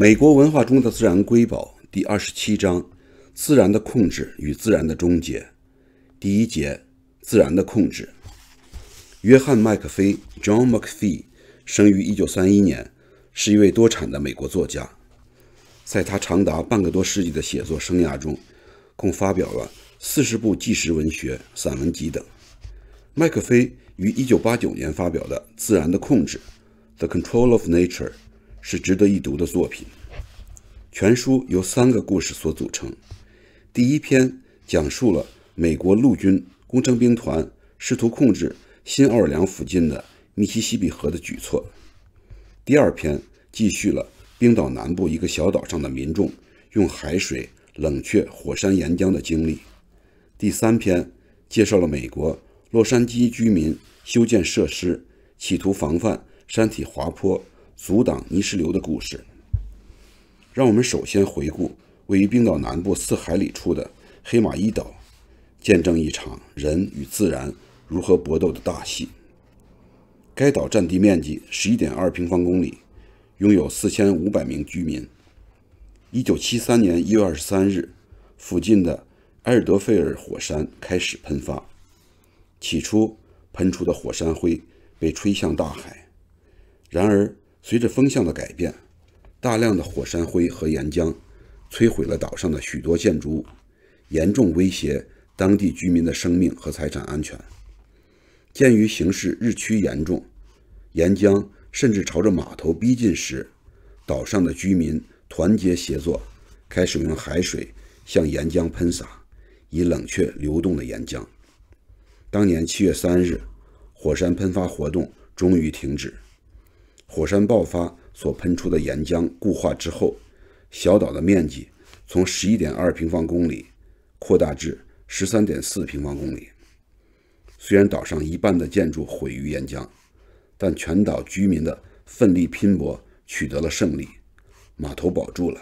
美国文化中的自然瑰宝第二十七章：自然的控制与自然的终结。第一节：自然的控制。约翰·麦克菲 （John McPhee） 生于1931年，是一位多产的美国作家。在他长达半个多世纪的写作生涯中，共发表了四十部纪实文学、散文集等。麦克菲于1989年发表的《自然的控制》（The Control of Nature）。是值得一读的作品。全书由三个故事所组成。第一篇讲述了美国陆军工程兵团试图控制新奥尔良附近的密西西比河的举措。第二篇继续了冰岛南部一个小岛上的民众用海水冷却火山岩浆的经历。第三篇介绍了美国洛杉矶居民修建设施，企图防范山体滑坡。阻挡泥石流的故事，让我们首先回顾位于冰岛南部四海里处的黑马伊岛，见证一场人与自然如何搏斗的大戏。该岛占地面积十一点二平方公里，拥有四千五百名居民。一九七三年一月二十三日，附近的埃尔德费尔火山开始喷发，起初喷出的火山灰被吹向大海，然而。随着风向的改变，大量的火山灰和岩浆摧毁了岛上的许多建筑物，严重威胁当地居民的生命和财产安全。鉴于形势日趋严重，岩浆甚至朝着码头逼近时，岛上的居民团结协作，开始用海水向岩浆喷洒，以冷却流动的岩浆。当年七月三日，火山喷发活动终于停止。火山爆发所喷出的岩浆固化之后，小岛的面积从十一点二平方公里扩大至十三点四平方公里。虽然岛上一半的建筑毁于岩浆，但全岛居民的奋力拼搏取得了胜利，码头保住了，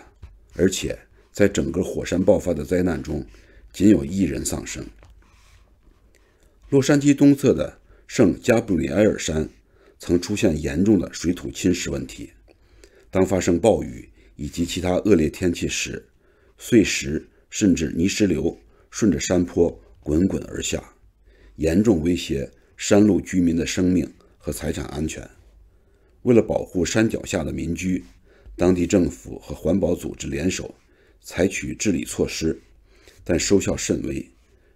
而且在整个火山爆发的灾难中，仅有一人丧生。洛杉矶东侧的圣加布里埃尔山。曾出现严重的水土侵蚀问题。当发生暴雨以及其他恶劣天气时，碎石甚至泥石流顺着山坡滚滚而下，严重威胁山路居民的生命和财产安全。为了保护山脚下的民居，当地政府和环保组织联手采取治理措施，但收效甚微，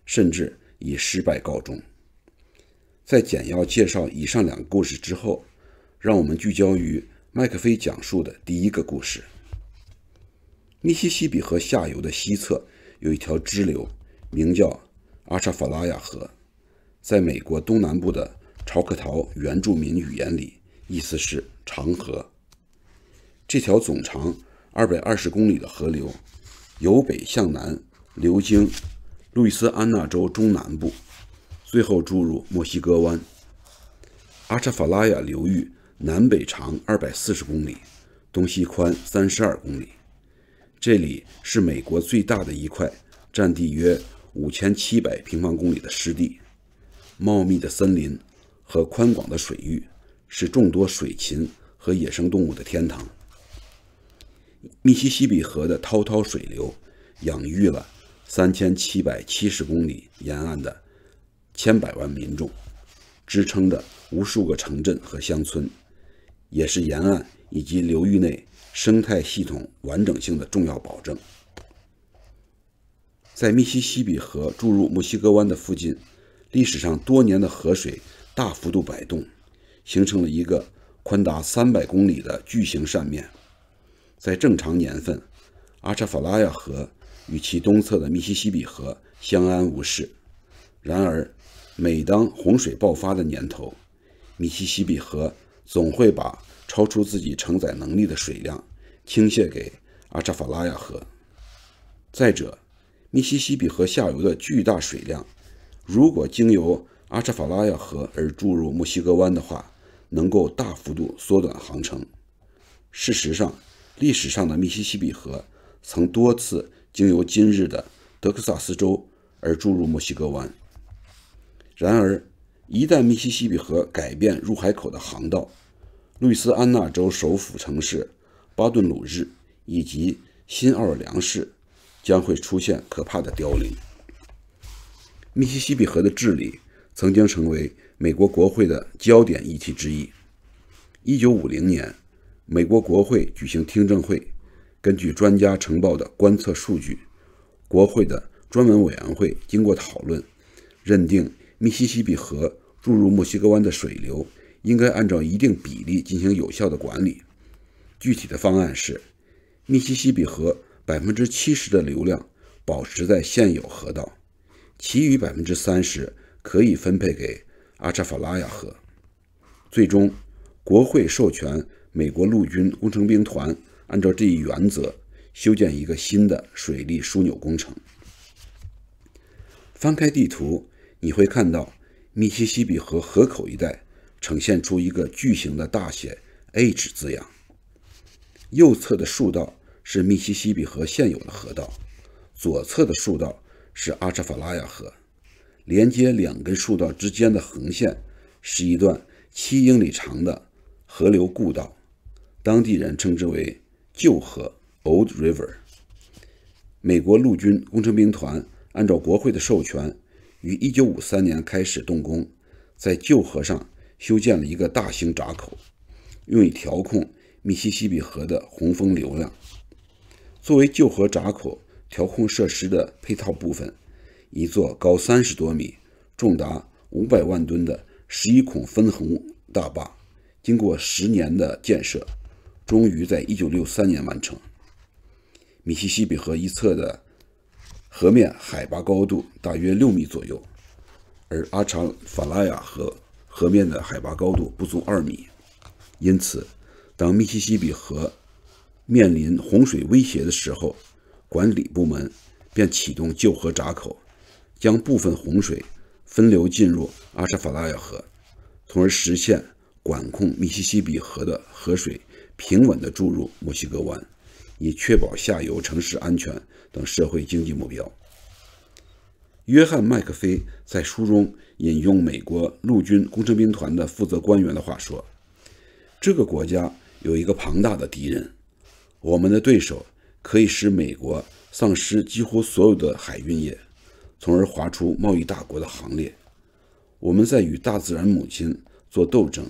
甚至以失败告终。在简要介绍以上两个故事之后，让我们聚焦于麦克菲讲述的第一个故事。密西西比河下游的西侧有一条支流，名叫阿查法拉亚河，在美国东南部的朝克陶原住民语言里，意思是“长河”。这条总长二百二十公里的河流，由北向南流经路易斯安那州中南部。最后注入墨西哥湾。阿查法拉亚流域南北长二百四十公里，东西宽三十二公里。这里是美国最大的一块，占地约五千七百平方公里的湿地。茂密的森林和宽广的水域是众多水禽和野生动物的天堂。密西西比河的滔滔水流养育了三千七百七十公里沿岸的。千百万民众支撑的无数个城镇和乡村，也是沿岸以及流域内生态系统完整性的重要保证。在密西西比河注入墨西哥湾的附近，历史上多年的河水大幅度摆动，形成了一个宽达三百公里的巨型扇面。在正常年份，阿查法拉亚河与其东侧的密西西比河相安无事。然而，每当洪水爆发的年头，密西西比河总会把超出自己承载能力的水量倾泻给阿查法拉亚河。再者，密西西比河下游的巨大水量，如果经由阿查法拉亚河而注入墨西哥湾的话，能够大幅度缩短航程。事实上，历史上的密西西比河曾多次经由今日的德克萨斯州而注入墨西哥湾。然而，一旦密西西比河改变入海口的航道，路易斯安那州首府城市巴顿鲁日以及新奥尔良市将会出现可怕的凋零。密西西比河的治理曾经成为美国国会的焦点议题之一。一九五零年，美国国会举行听证会，根据专家呈报的观测数据，国会的专门委员会经过讨论，认定。密西西比河注入墨西哥湾的水流应该按照一定比例进行有效的管理。具体的方案是，密西西比河百分之七十的流量保持在现有河道，其余百分之三十可以分配给阿查法拉亚河。最终，国会授权美国陆军工程兵团按照这一原则修建一个新的水利枢纽工程。翻开地图。你会看到密西西比河河口一带呈现出一个巨型的大写 H 字样。右侧的竖道是密西西比河现有的河道，左侧的竖道是阿什法拉亚河。连接两根竖道之间的横线是一段七英里长的河流故道，当地人称之为旧河 （Old River）。美国陆军工程兵团按照国会的授权。于1953年开始动工，在旧河上修建了一个大型闸口，用以调控密西西比河的洪峰流量。作为旧河闸口调控设施的配套部分，一座高三十多米、重达五百万吨的十一孔分洪大坝，经过十年的建设，终于在1963年完成。密西西比河一侧的。河面海拔高度大约六米左右，而阿查法拉亚河河面的海拔高度不足二米，因此，当密西西比河面临洪水威胁的时候，管理部门便启动旧河闸口，将部分洪水分流进入阿查法拉亚河，从而实现管控密西西比河的河水平稳地注入墨西哥湾。以确保下游城市安全等社会经济目标。约翰·麦克菲在书中引用美国陆军工程兵团的负责官员的话说：“这个国家有一个庞大的敌人，我们的对手可以使美国丧失几乎所有的海运业，从而划出贸易大国的行列。我们在与大自然母亲做斗争，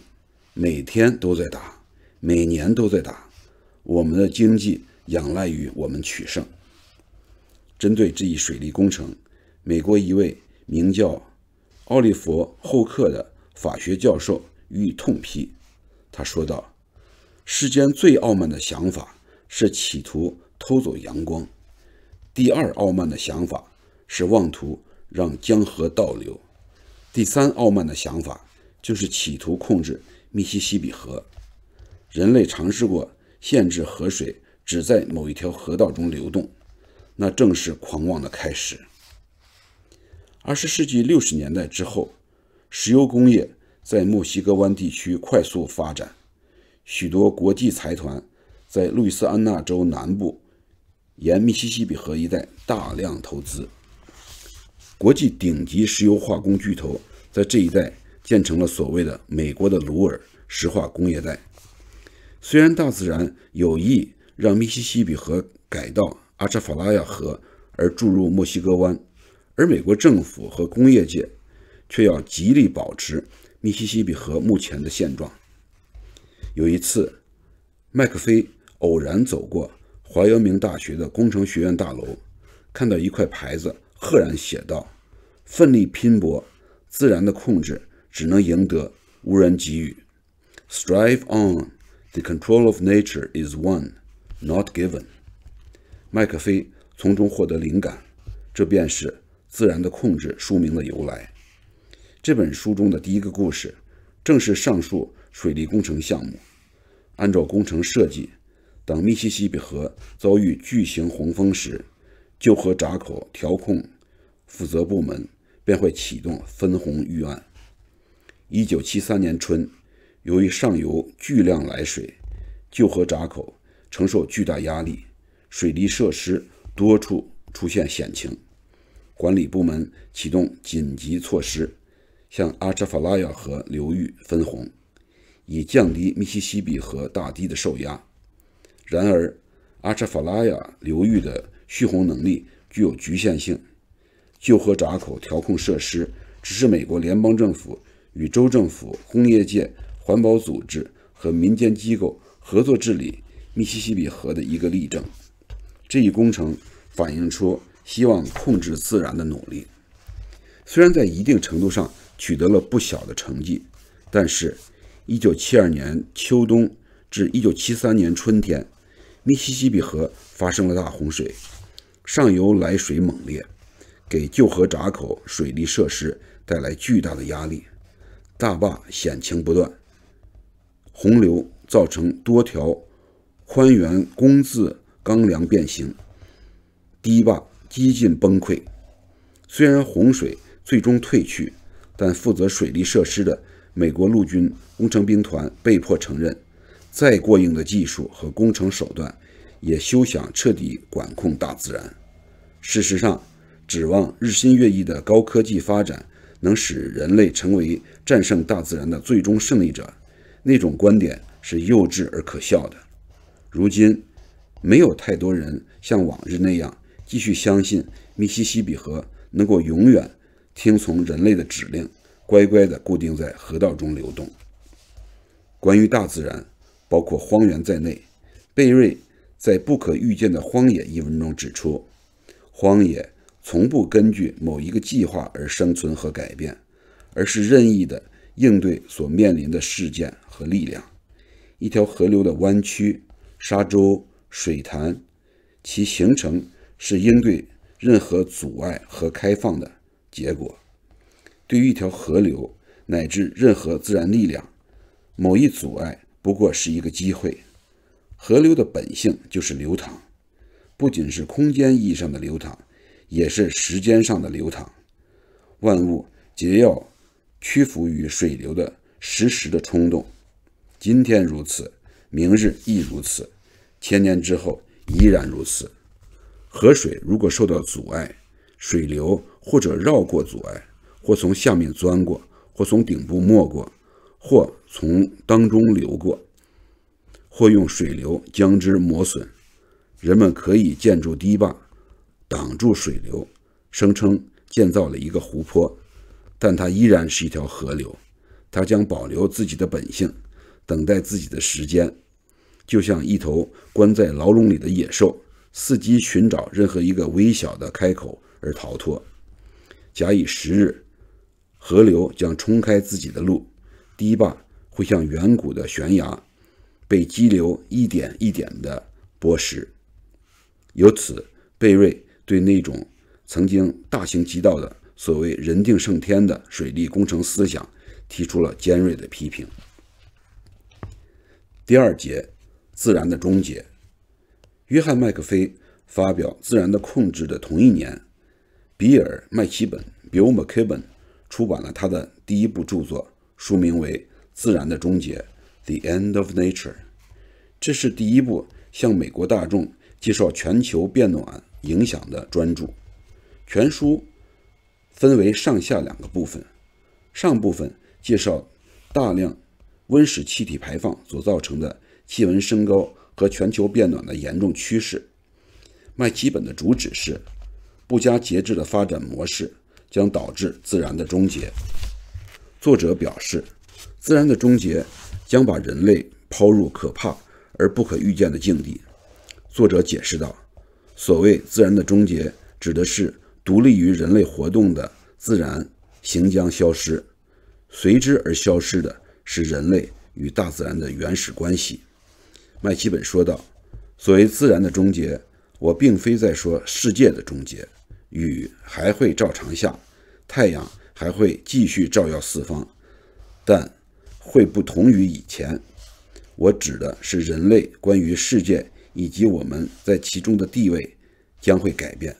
每天都在打，每年都在打。我们的经济。”仰赖于我们取胜。针对这一水利工程，美国一位名叫奥利佛·后克的法学教授予以痛批。他说道：“世间最傲慢的想法是企图偷走阳光；第二傲慢的想法是妄图让江河倒流；第三傲慢的想法就是企图控制密西西比河。人类尝试过限制河水。”只在某一条河道中流动，那正是狂妄的开始。二十世纪六十年代之后，石油工业在墨西哥湾地区快速发展，许多国际财团在路易斯安那州南部沿密西西比河一带大量投资。国际顶级石油化工巨头在这一带建成了所谓的“美国的鲁尔石化工业带”。虽然大自然有意。让密西西比河改道阿查法拉亚河而注入墨西哥湾，而美国政府和工业界却要极力保持密西西比河目前的现状。有一次，麦克菲偶然走过怀俄明大学的工程学院大楼，看到一块牌子，赫然写道：“奋力拼搏，自然的控制只能赢得无人给予。” Strive on, the control of nature is o n e Not given。麦克菲从中获得灵感，这便是《自然的控制》书名的由来。这本书中的第一个故事，正是上述水利工程项目。按照工程设计，当密西西比河遭遇巨型洪峰时，旧河闸口调控负责部门便会启动分洪预案。1973年春，由于上游巨量来水，旧河闸口。承受巨大压力，水利设施多处出现险情，管理部门启动紧急措施，向阿扎法拉亚河流域分洪，以降低密西西比河大堤的受压。然而，阿扎法拉亚流域的蓄洪能力具有局限性，旧河闸口调控设施只是美国联邦政府与州政府、工业界、环保组织和民间机构合作治理。密西西比河的一个例证。这一工程反映出希望控制自然的努力，虽然在一定程度上取得了不小的成绩，但是，1972年秋冬至1973年春天，密西西比河发生了大洪水，上游来水猛烈，给旧河闸口水利设施带来巨大的压力，大坝险情不断，洪流造成多条。宽源工字钢梁变形，堤坝几近崩溃。虽然洪水最终退去，但负责水利设施的美国陆军工程兵团被迫承认：再过硬的技术和工程手段，也休想彻底管控大自然。事实上，指望日新月异的高科技发展能使人类成为战胜大自然的最终胜利者，那种观点是幼稚而可笑的。如今，没有太多人像往日那样继续相信密西西比河能够永远听从人类的指令，乖乖地固定在河道中流动。关于大自然，包括荒原在内，贝瑞在《不可预见的荒野》一文中指出，荒野从不根据某一个计划而生存和改变，而是任意地应对所面临的事件和力量。一条河流的弯曲。沙洲、水潭，其形成是应对任何阻碍和开放的结果。对于一条河流乃至任何自然力量，某一阻碍不过是一个机会。河流的本性就是流淌，不仅是空间意义上的流淌，也是时间上的流淌。万物皆要屈服于水流的实时的冲动，今天如此。明日亦如此，千年之后依然如此。河水如果受到阻碍，水流或者绕过阻碍，或从下面钻过，或从顶部没过，或从当中流过，或用水流将之磨损。人们可以建筑堤坝，挡住水流，声称建造了一个湖泊，但它依然是一条河流，它将保留自己的本性，等待自己的时间。就像一头关在牢笼里的野兽，伺机寻找任何一个微小的开口而逃脱。假以时日，河流将冲开自己的路，堤坝会像远古的悬崖，被激流一点一点的剥蚀。由此，贝瑞对那种曾经大行其道的所谓“人定胜天”的水利工程思想提出了尖锐的批评。第二节。自然的终结。约翰·麦克菲发表《自然的控制》的同一年，比尔·麦奇本 （Bill m c k i b b e n 出版了他的第一部著作，书名为《自然的终结》（The End of Nature）。这是第一部向美国大众介绍全球变暖影响的专著。全书分为上下两个部分，上部分介绍大量温室气体排放所造成的。气温升高和全球变暖的严重趋势。麦基本的主旨是，不加节制的发展模式将导致自然的终结。作者表示，自然的终结将把人类抛入可怕而不可预见的境地。作者解释道，所谓自然的终结，指的是独立于人类活动的自然行将消失，随之而消失的是人类与大自然的原始关系。麦奇本说道：“所谓自然的终结，我并非在说世界的终结。雨还会照常下，太阳还会继续照耀四方，但会不同于以前。我指的是人类关于世界以及我们在其中的地位将会改变。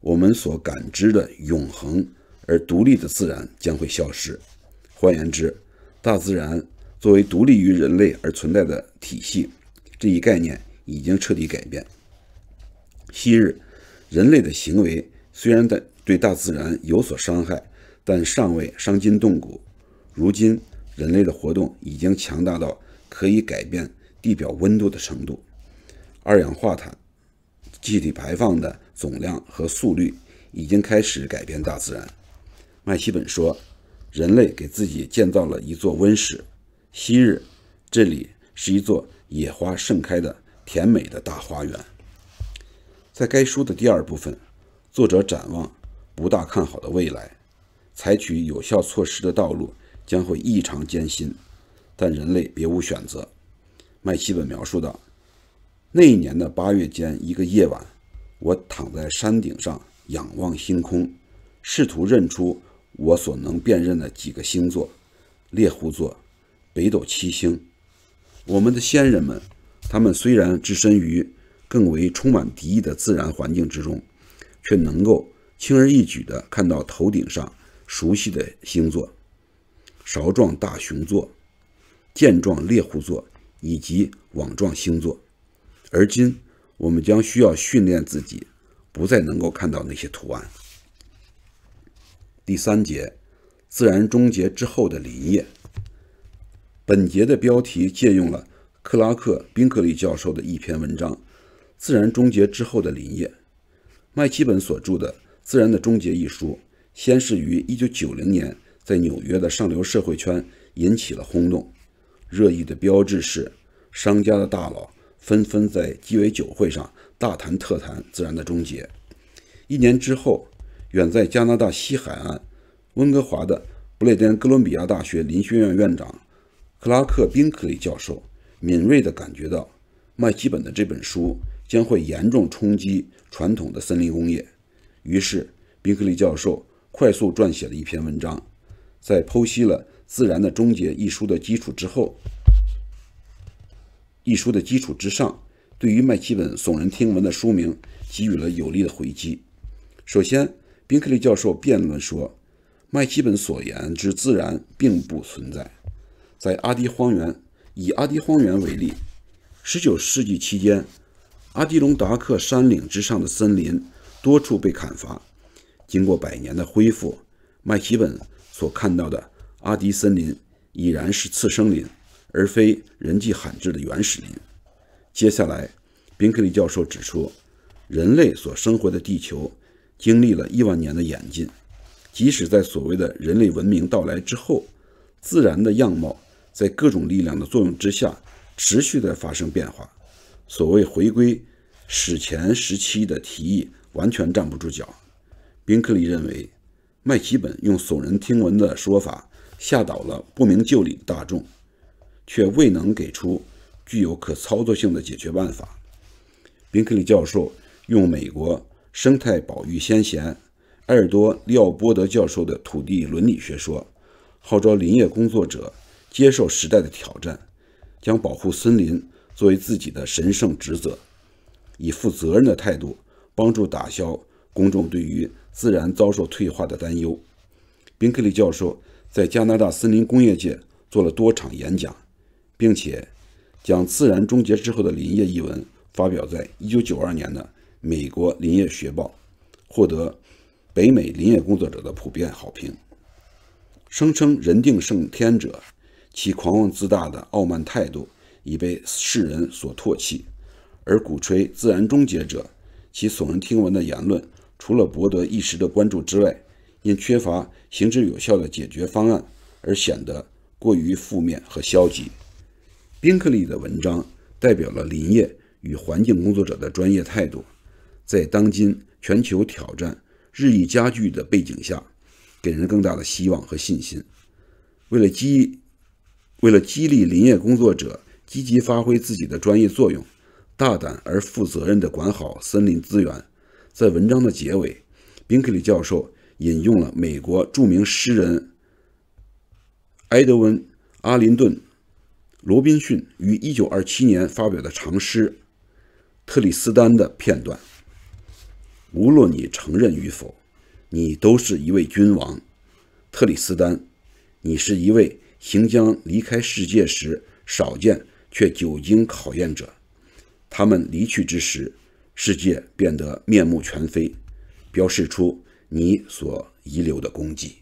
我们所感知的永恒而独立的自然将会消失。换言之，大自然作为独立于人类而存在的体系。”这一概念已经彻底改变。昔日，人类的行为虽然在对大自然有所伤害，但尚未伤筋动骨。如今，人类的活动已经强大到可以改变地表温度的程度。二氧化碳气体排放的总量和速率已经开始改变大自然。麦西本说：“人类给自己建造了一座温室。昔日，这里是一座。”野花盛开的甜美的大花园，在该书的第二部分，作者展望不大看好的未来，采取有效措施的道路将会异常艰辛，但人类别无选择。麦西本描述道：“那一年的八月间，一个夜晚，我躺在山顶上仰望星空，试图认出我所能辨认的几个星座：猎户座、北斗七星。”我们的先人们，他们虽然置身于更为充满敌意的自然环境之中，却能够轻而易举地看到头顶上熟悉的星座——勺状大熊座、剑状猎户座以及网状星座。而今，我们将需要训练自己，不再能够看到那些图案。第三节：自然终结之后的林业。本节的标题借用了克拉克·宾克利教授的一篇文章《自然终结之后的林业》。麦基本所著的《自然的终结》一书，先是于1990年在纽约的上流社会圈引起了轰动，热议的标志是商家的大佬纷纷在鸡尾酒会上大谈特谈自然的终结。一年之后，远在加拿大西海岸温哥华的不列颠哥伦比亚大学林学院院长。克拉克·宾克利教授敏锐地感觉到麦基本的这本书将会严重冲击传统的森林工业，于是宾克利教授快速撰写了一篇文章，在剖析了《自然的终结》一书的基础之后，一书的基础之上，对于麦基本耸人听闻的书名给予了有力的回击。首先，宾克利教授辩论说，麦基本所言之“自然”并不存在。在阿迪荒原，以阿迪荒原为例，19世纪期间，阿迪隆达克山岭之上的森林多处被砍伐。经过百年的恢复，麦奇本所看到的阿迪森林已然是次生林，而非人迹罕至的原始林。接下来，宾克利教授指出，人类所生活的地球经历了亿万年的演进，即使在所谓的人类文明到来之后，自然的样貌。在各种力量的作用之下，持续的发生变化。所谓回归史前时期的提议完全站不住脚。宾克利认为，麦奇本用耸人听闻的说法吓倒了不明就里的大众，却未能给出具有可操作性的解决办法。宾克利教授用美国生态保育先贤埃尔多廖波德教授的土地伦理学说，号召林业工作者。接受时代的挑战，将保护森林作为自己的神圣职责，以负责任的态度帮助打消公众对于自然遭受退化的担忧。宾克利教授在加拿大森林工业界做了多场演讲，并且将《自然终结之后的林业》一文发表在1992年的《美国林业学报》，获得北美林业工作者的普遍好评。声称“人定胜天者”。其狂妄自大的傲慢态度已被世人所唾弃，而鼓吹自然终结者，其耸人听闻的言论，除了博得一时的关注之外，因缺乏行之有效的解决方案而显得过于负面和消极。宾克利的文章代表了林业与环境工作者的专业态度，在当今全球挑战日益加剧的背景下，给人更大的希望和信心。为了激为了激励林业工作者积极发挥自己的专业作用，大胆而负责任地管好森林资源，在文章的结尾，宾克利教授引用了美国著名诗人埃德温·阿林顿·罗宾逊于1927年发表的长诗《特里斯丹》的片段。无论你承认与否，你都是一位君王，特里斯丹，你是一位。行将离开世界时，少见却久经考验者。他们离去之时，世界变得面目全非，标示出你所遗留的功绩。